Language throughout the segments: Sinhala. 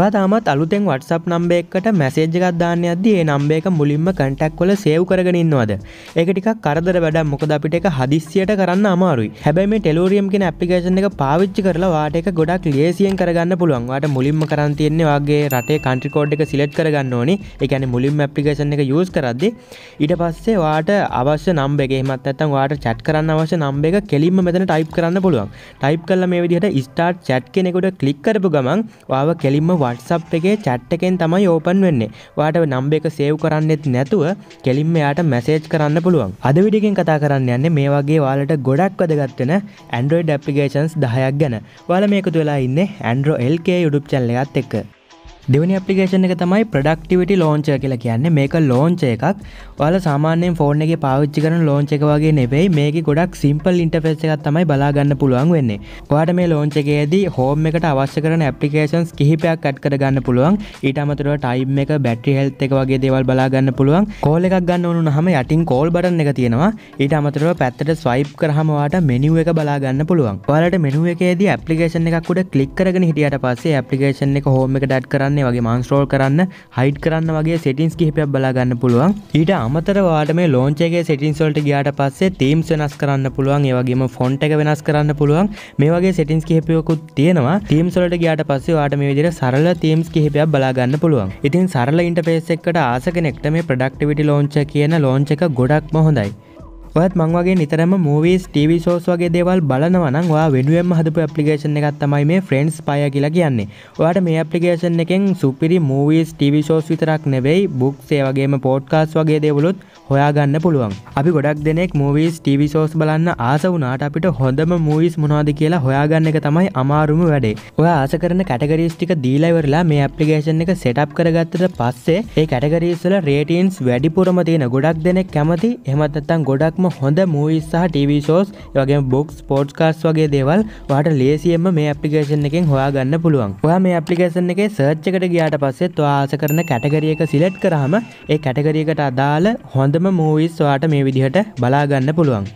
ඔයා තාමත් අලුතෙන් WhatsApp නම්බේ එකට මැසේජ් එකක් දාන්න යද්දී ඒ නම්බේ එක මුලින්ම කන්ටැක්ට් වල සේව් කරගෙන ඉන්නවද ඒක ටිකක් කරදර වැඩක් මොකද අපිට එක හදිස්සියට කරන්න අමාරුයි හැබැයි මේ ටෙලෝරියම් කියන ඇප්ලිකේෂන් එක පාවිච්චි කරලා වාට එක ගොඩක් ලේසියෙන් කරගන්න පුළුවන් වාට මුලින්ම කරන් තියෙන්නේ වාගේ රටේ කන්ට්‍රි කෝඩ් එක සිලෙක්ට් කරගන්න ඕනි ඒ කියන්නේ මුලින්ම ඇප්ලිකේෂන් එක යූස් කරද්දී ඊට පස්සේ වාට අවශ්‍ය නම්බ එක එහෙමත් නැත්නම් වාට චැට් කරන්න අවශ්‍ය නම්බ එක කෙලින්ම මෙතන ටයිප් කරන්න පුළුවන් ටයිප් කල්ලා මේ විදිහට ස්ටාර්ට් චැට් කෙනෙකුට ක්ලික් කරපු ගමන් වාව කෙලින්ම වටසප් එකේ චැට්ටකෙන් තමයි ඕපන් වෙන්නේ වාට නම්බ එක සේව් කරන්නෙත් නැතුව කෙලින්ම යාට මැසේජ් කරන්න පුළුවන් අද විඩිගෙන් කතා කරන්න යන්නේ මේ වගේ වාලට ගොඩක් වදගත්වෙන ඇන්ඩරෝයිඩ් ඇපිකේෂන්ස් දහයක් ගැන වල මේකතු වෙලා ඉන්න ඇන්ඩරෝ එල්කේ යුඩුප් චල්ලයත් එක්ක දෙවනි අපපිකේෂන එක තමයි ප්‍රඩක්ටිවිට ලෝංචය කියලා කියන්නේ මේක ලෝංච එකක් ඔයාල සාමාන්‍යෙන් ෆෝර්න එක පාවිච්චි කරන ලෝංච එක වගේ නෙවෙයි මේක ගොඩක් සිම්පල් ඉන්ටෆෙස් එකක් තමයි බලාගන්න පුළුවන් වෙන්නේ වාට මේ ලෝංච එකේදී හෝම් එකට අවශ්‍ය කරන ඇපිකේෂන්ස් කිහිපයක් ඇට් කරගන්න පුළුවන් ඊට අමතුරව ටයිම් එක බැට්‍රි හෙල්ත් එක වගේ දේවල් බලාගන්න පුළුවන් කෝල එකක් ගන්න ඕනු හම යටින් කෝල් බටන් එක තියෙනවා ඊට අමතරව පැත්තට ස්වයිප් කරහමවාට මෙනිුව එක බලාගන්න පුළුවන් වලට මෙනුව එකේදී ඇපිකේෂන් එකක් උඩ කලික් කරගෙන හිටියට පස්සේ ඇපිකේෂන් එක හෝම එක ඩට් කරන්න කරන්නේ වගේ මාන්ස්ට්‍රෝල් කරන්න හයිඩ් කරන්න වගේ සෙටින්ස් කිහිපයක් බලාගන්න පුළුවන් ඊට අමතර වාට මේ ලෝංචේගේ සෙටින්ස්වලට ගියාට පස්සේ තීම්ස් වෙනස් කරන්න පුළුවන් ඒවගේම ෆොන්ට් එක වෙනස් කරන්න පුළුවන් මේ වගේ සෙටින්ස් කිහිපයකුත් තියෙනවා තීම්ස්වලට ගියාට පස්සේ වාට මේ විදිහට සරල තීම්ස් කිහිපයක් බලාගන්න පුළුවන් ඉතින් සරල ඉන්ටර්ෆේස් එකට ආස කෙනෙක්ට මේ ප්‍රොඩක්ටිවිටි ලෝංච කියන ලෝංච එක ගොඩක්ම හොඳයි ඔයත් මංවගේ නිතරම මූවීස් ටව සෝස් වගේ දේවල් බලනවනවා වෙනුවෙන් හදපු ඇපලිකේෂන් එකත් තමයි මේ ෆ්‍රෙන්ඩස් පය කියලා කියන්නේ ඔයාට මේ ඇපලිකේෂන් එකෙන් සුපිරි මූවීස් ටව ෂෝස් විතරක් නෙවෙයි බුක් සේවගේම පෝට්කාස් වගේ දෙවලුත් හොයාගන්න පුළුවන් අපි ගොඩක් දෙනෙක් මූවීස් ටව සෝස් බලන්න ආස වුනාට අපිට හොඳම මූවිස් මොනාද කියලා හොයාගන්න එක තමයි අමාරුම වැඩේ ඔය ආස කරන කැටගරීස්ටික දීලයිවරලා මේ ඇපලිකේෂන් එක සෙටප් කරගත්තට පස්සේ ඒ කැටගරීස්වල රේටීන්ස් වැඩිපුරම තියෙන ගොඩක් දෙනෙක් කැමති එහමත්තත්තන් ගොඩක්ම බොහොම හොඳ මූවිස් සහ ටීවිශෝස් වගේ බොක්ස් පෝඩ්කාස් වගේ දේවල් වාට ලේසියෙන්ම මේ අපපලිකේෂන් එකෙන් හොයාගන්න පුළුවන් ඔයා මේ අපපලිකේෂන් එක සර්ච්චකට ගියාට පස්සෙත් වාස කරන කැටගරියක සිලෙට් කරහම ඒ කැටගරියකට අදාළ හොඳම මූවිස් වාට මේ විදිහට බලාගන්න පුළුවන්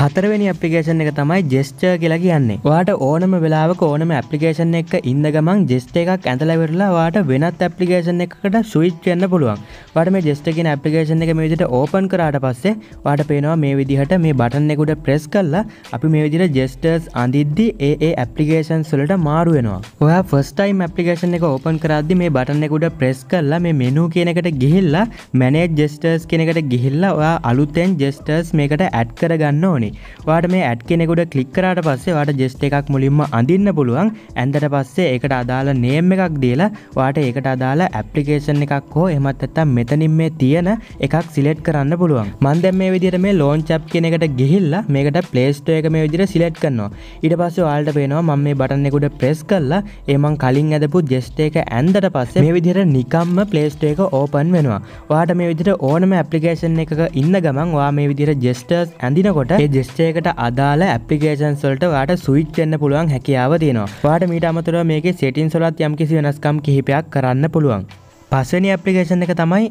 හතරවැනි අපපිකේෂන් එක තමයි ජෙස්ච කියලා කියන්නේ වාට ඕනම වෙලාවක ඕනම ඇපලිකේෂන් එක ඉන්න ගමන් ජෙස්ට එකක් ඇඳලවෙරලා වාට වෙනත් ඇපලිකේෂන් එකට සුවිච් වෙන්න පුළුවන් වට මේ ජෙස්ටකින් ඇපලිකේෂන් එක මේ විදිට ඕපන් කරාට පස්සේ වාට පේනවා මේ විදිහට මේ බටන්නෙකුට ප්‍රෙස් කල්ලා අපි මේ විදිට ජෙස්ටර්ස් අඳිද්දි ඒ ඇපලිකේෂන් සුලට මාරුවෙනවා ඔයා ෆස්ටයිම් ඇපලිකේෂන් එක ඕපන් කරද්දි මේ බටන්නෙකුට ප්‍රෙස් කල්ලා මේ මෙනු කියනකට ගිහිල්ලා මැනේ ජෙස්ටර්ස් කෙනෙකට ගිහිල්ලා ඔයා අලුතෙන් ජෙස්ටර්ස් මේකට ඇඩ් කරගන්න ඕනි තමයි වාට මේ ඇඩ් කෙනෙකුට කලික් කරට පස්සේ වාට ජෙස්ට එකක් මුලින්ම අඳන්න පුළුවන් ඇන්දට පස්සේ එකට අදාළ නේම් එකක් දීලා වාට ඒකට අදාළ ඇප්ලිකේෂන් එකක් හෝ එමත් ඇත්තම් මෙතනින් මේ තියෙන එකක් සිලෙට් කරන්න පුළුවන් මන්දැම් මේ විදිර මේ ලෝංචප් කෙනෙකට ගෙහිල්ලා මේකට පලේස්ටෝ එක මේ විදිර සිලෙට් කරනවා ඉට පස්ස වාල්ට පේනවා මම මේ බටන්නෙකුට ප්‍රෙස් කරලා ඒමන් කලින් ඇදපු ජෙස්ට එක ඇන්දට පස්සේ මේ විදිර නිකම්ම පලේස්ටෝ එක ඕපන් වෙනවා වාට මේ විදිර ඕනම ඇපලිකේෂන් එක ඉන්න ගමන් වා මේ විදිර ජෙස්ටර්ස් ඇඳනකොට ජෙස්ටේකට අදාළ ඇපිකේෂන් සොල්ට වාට සුවිච්චෙන්න්න පුළුවන් හැකියාව තියෙනවා වාට මීට අමතුර මේක සෙටින් සොලත් යම් කිසි වෙනස්කම් කිහිපයක් කරන්න පුළුවන් පස්සනි ඇපිකේෂන් එක තමයි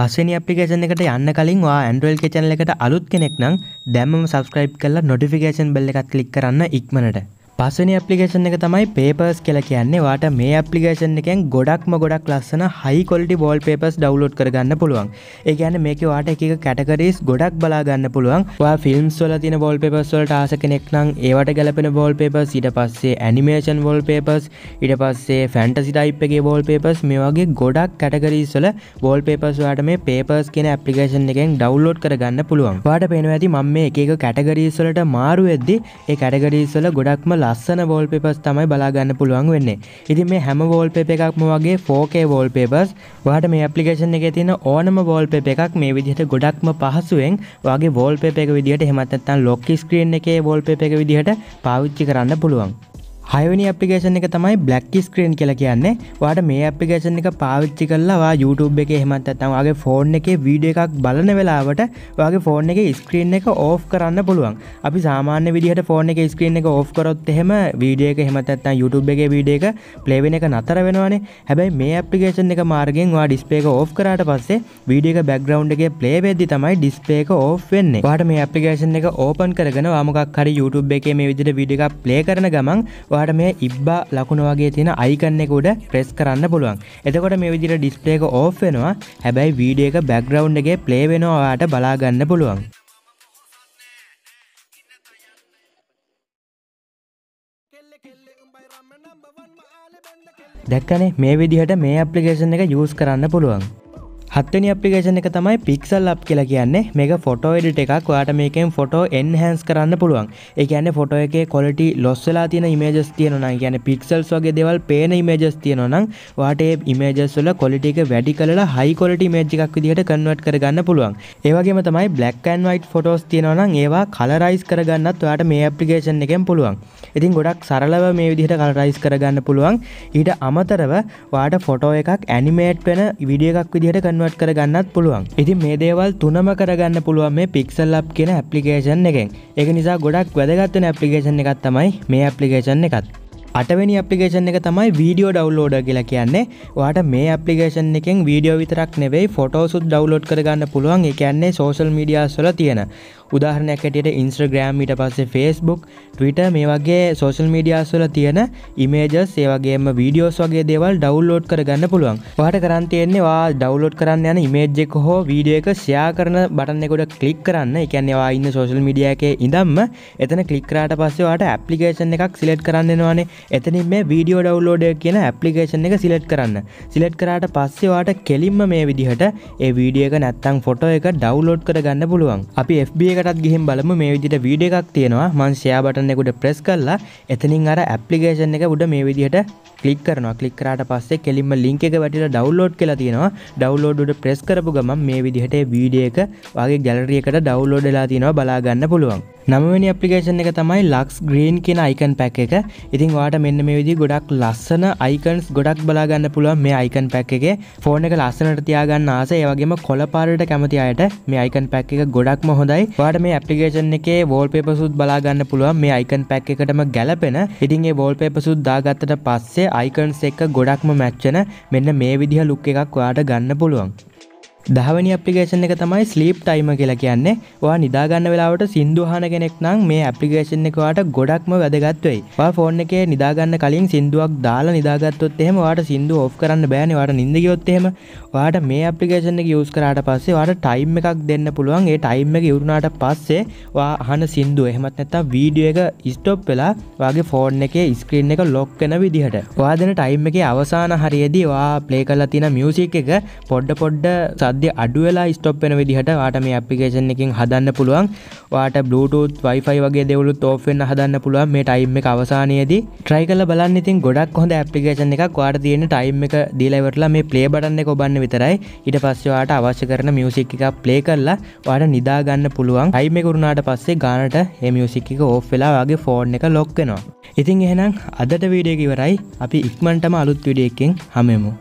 පස්සනි ඇපිකේෂන් එකට යන්න කලින් වා ඇන්ඩුවල් කෙචනල එකට අලුත් කෙනෙක් නම් දැම්ම සබස්ක්‍රයිබ් කරලා නොටිෆිකේෂන් බෙල්ල එකත් කලික් කරන්න ඉක්මනට පස්සනි අපපලිකේෂන් එක තමයි පේපර්ස් කියලා කියන්නේ වාට මේ අපපලිකේෂන් එකෙන් ගොඩක්ම ගොඩක් ලස්සන high quality wallpapers download කරගන්න පුළුවන් ඒ ගැන මේක වාට එක කැටකරස් ගොඩක් බලාගන්න පුළුවන් ෆිල්ම්ස් වල තින බෝල් පේපස් වලට ආස කෙනෙක් නම් ඒවට ගැලපෙන බෝල් පේපස් ඉට පස්සේ ඇනිමේෂන් වෝල් පේපස් ඉට පස්සේ ෆැන්ටසි ටයිප් එකගේ බෝල් පේපස් මේ වගේ ගොඩක් කැටකරීස් වල බෝල් පේපස් වාට මේ පේපස් කියෙන අපපලිකේෂන් එකෙන් ඩවලෝඩ් කරගන්න පුළුවන් වාට පෙනව ඇති මම මේ එක කැටගරීස් වලට මාරුවවෙද්දි ඒ කැටගරීස් වල ගොඩක්ම ලස්සන වෝල්පෙපස් තමයි බලාගන්න පුළුවන් වෙන්නේ ඉතින් මේ හැම වෝල්පෙප එකක්ම වගේ ෆෝකේ වෝල්පෙපස් වාට මේ ඇපලිකේෂන් එක තියෙන ඕනම වෝල්පෙප එකක් මේ විදිහට ගොඩක්ම පහසුවෙන් වගේ වෝල්පෙප එක විදිහට හෙමත්තත්තන් ලොක්කි ස්ක්‍රීන් එකේ වෝල්පෙප එක විදිහට පාවිච්චි කරන්න පුළුවන් හයවනි අපපිකේෂන් එක තමයි බ්ලක් ස්ක්‍රීන් කියල කියන්නේ වාට මේ අපපිකේෂන් එක පාවිච්චි කල්ලවා YouTube එක හෙමත් ඇත්තම් වගේ ෆෝන් එක වීඩිය එකක් බලන වෙලාවට වගේ ෆෝන් එක ස්ක්‍රීන් එක ඕෆ් කරන්න පුළුවන් අපි සාමාන්‍ය විදිහට ෆෝන් එක ස්ක්‍රීන් එක ඕෆ් කරොත් එහෙම වීඩිය එක හෙමත් ඇත්තම් YouTube එක වීඩිය එක පලේවෙන එක නතර වෙනවානේ හැබැයි මේ අපපිකේෂන් එක මාර්ගෙන් වා ඩිස්පේක ඕෆ් කරට පස්සේ වීඩිය එක බැක්ග්‍රවන්් එක පලේවෙද්දි තමයි ඩිස්පේක ඕෆ් වෙන්නේ වාට මේ අපපිකේෂන් එක ඕපන් කරගෙන වාමකක් හරි YouTube එක මේ විදිට විඩිය එක පලේ කරන ගමන් ඔයාට මේ ඉබ්බා ලකුණ වගේ තියෙන අයිකන්නෙකුඩ ප්‍රෙස් කරන්න පුළුවන් එතකොට මේ විදිර ඩිස්පලේක ඕ් වෙනවා හැබැයි වීඩිය එක බැක්ග්‍රවන්් එක ප්ලේ වෙනවාට බලාගන්න පුළුවන් දැක්කනේ මේ විදිහට මේ අපපලිකේෂන් එක යස් කරන්න පුළුවන් හත්තනි අපිකේෂන එක තමයි පික්සල් අප් කියලා කියන්නේ මේක ෆොටෝ එඩිට එකක් ඔයාට මේකෙන් ෆොටෝ එන්හන්ස් කරන්න පුළුවන් ඒ කියන්නේ ෆොටෝ එකේ ක්වොලිටි ලොස් වෙලා තියෙන ඉමේජස් තියෙනවා නම් කියන්නේ පික්සල්ස් වගේ දේවල් පේන ඉමේජස් තියෙනවා නම් ඔයාට ඒ ඉමේජස් වල ක්වොලිටි එක වැඩි කරලා හයි ක්වොලිටි ඉමේජ් එකක් විදිහට කන්වර්ට් කරගන්න පුළුවන් ඒ වගේම තමයි බ්ලැක් ඇන්ඩ් වයිට් ෆොටෝස් තියෙනවා නම් ඒවා කලරයිස් කරගන්නත් ඔයාට මේ ඇප්ලිකේෂන් එකෙන් පුළුවන් ඉතින් ගොඩක් සරලව මේ විදිහට කලරයිස් කරගන්න පුළුවන් ඊට අමතරව ඔයාට ෆොටෝ එකක් ඇනිමේට් වෙන වීඩියෝ එකක් විදිහට කන්වට කරගන්නත් පුළුවන් ඉතින් මේ දේවල් තුනම කරගන්න පුළුවන් මේ පික්සල් ලබ් කියෙන ඇපලිකේෂන් එකෙන් එක නිසා ගොඩක් වැදගත්වන ඇපලිකේෂන් එකත් තමයි මේ ඇපලිකේෂන් එකත් අටවැනි අපපලිකේෂන් එක තමයි වීඩියෝ ඩව්ලෝඩ කියලා කියන්නේ වාට මේ අපපලිකේෂන් එකෙන් වීඩියෝ විතරක් නෙවෙයි ෆොටෝසුත් ඩව්ලෝඩ් කරගන්න පුළුවන් එකන්නේ සෝසල් මීඩියස්වල තියෙන උදාහරණයක් ඇටියට ඉන්ස්ට්‍රග්‍රෑම් ඊට පස්සේ ෆෙස්බුක් ටවිට මේ වගේ සෝශල් මීඩියස්වල තියෙන ඉමේජස් ඒවගේම වීඩියෝස් වගේ දේවල් ඩවල්ලෝඩ් කරගන්න පුළුවන් පහට කරන්තියෙන්නේවා ඩවලෝඩ් කරන්න යන ඉමේජ්ෙක් හෝ වීඩියෝ එක සයා කරන බටන්නෙකොට කලික් කරන්න එකන්නවා ඉන්න සෝශල් මිඩියකේ ඉඳම්ම එතන කලික්රාට පස්සේවාට ඇපලිකේෂන් එකක් සිලෙට් කරන්නවානේ එතනින් මේ වීඩියෝ ඩවලෝඩ කියන ඇපලිකේෂන් එක සිලෙට් කරන්න සිලෙට් කරාට පස්සේවාට කෙලින්ම මේ විදිහට ඒ වීඩියක නැත්තං ෆොටෝ එක ඩවලෝඩ් කරගන්න පුළුවන් අපි FB එකටත් ගිහින් බලමු මේ විදිහට වීඩියෝ එකක් තියෙනවා මං ෂෙයා බටන් එකට ප්‍රෙස් කරලා එතනින් අර ඇප්ලිකේෂන් එක උඩ මේ විදිහට ක්ලික් කරනවා ක්ලික් කරාට පස්සේ කෙලින්ම ලින්ක් එක වැටිලා ඩවුන්ලෝඩ් කියලා තියෙනවා ඩවුන්ලෝඩ් උඩ ප්‍රෙස් කරපු ගමන් මේ විදිහට වීඩියෝ එක වගේ ගැලරි එකට ඩවුන්ලෝඩ් වෙලා තියෙනවා බලා ගන්න පුළුවන්. නමවැනි අපපලිකේෂන් එක තමයි ලක්ස් ග්‍රීන් කියෙන අයිකන් පැක් එක ඉතින් වාට මෙන්න මේ විදි ගොඩක් ලස්සන අයිකන්ස් ගොඩක් බලාගන්න පුළුවන් මේ අයිකන් පැක් එක ෆෝන එක ලස්සනට තියාගන්න ආස ඒවගේම කොලපාරට කැමති අයට මේ අයිකන් පැක් එක ගොඩක්ම හොඳයි වාට මේ අපපලිකේෂන් එකේ වෝල්පේපසුත් බලාගන්න පුළුවන් මේ අයිකන් පැක් එකටම ගැලපෙන ඉතින්ගේ වෝල්පේපසුත් දාගත්තට පස්සේ වගේ අයිකන්ස් එක්ක ගොඩක්ම මැච්චන මෙන්න මේ විදිහ ලුක් එකක් ඔයාට ගන්න පුළුවන් දහවනි අපපිකේෂන් එක තමයි ස්ලීප් ටයිම කියලා කියන්නේ වා නිදාගන්න වෙලාවට සිින්දුහන කෙනෙක් නම් මේ ඇපිකේෂන් එකවාට ගොඩක්ම වැදගත්වයි වා ෆෝන් එකේ නිදාගන්න කලින් සිින්දුවක් දාලා නිදාගත්තොත් එහෙම වාට සිින්දු ඔෆ් කරන්න බෑනවාට නිදගයොත්තෙම වාට මේ අපපිකේෂන් එක යස් කරට පස්සේ වාට ටයිම් එකක් දෙන්න පුළුවන් ඒ ටයිම් එක යුරුණාට පස්සේ වා අහන සිින්දු එහෙමත් නැත්තා වීඩිය එක ස්ටොප් වෙලා වගේ ෆෝර්න් එක ස්ක්‍රීන් එක ලොක් වෙන විදිහට වාදන ටයිම් එක අවසාන හරියේදී වා ප්ලේ කල්ලා තින මියසික් එක පොඩ්ඩ පොඩ්ඩ සද සද්‍ය අඩුවෙලා ස්ටොප් වෙන විදිහට වාට මේ අපපිකේෂන් එකින් හදන්න පුළුවන් වාට බලුටත් වයිෆයි වගේ දෙවලු තෝෆෙන්න්න හදන්න පුළුවන් මේ ටයිම් එක අවසානයේදී ට්‍රයි කල බලන්න ඉතින් ගොඩක් හොඳ ඇපිකේෂන් එකක් වාට තියෙන ටයිම් එක දීලවරලා මේ ප්ලේ බටන්න එක ඔබන්න විතරයි ඉට පස්සවාට අවශ්‍ය කරන මියසික් එක ප්ලේ කරලා වාට නිදාගන්න පුළුවන් අයිම කරුණාට පස්සේ ගානට එමියසික් එක ඕ් වෙලාගේ ෆෝර්න් එක ලොක්කෙනවා ඉතින් එහෙනම් අදට වීඩියකිවරයි අපි ඉක්මන්ටම අලුත් විඩියකින් හමෙමු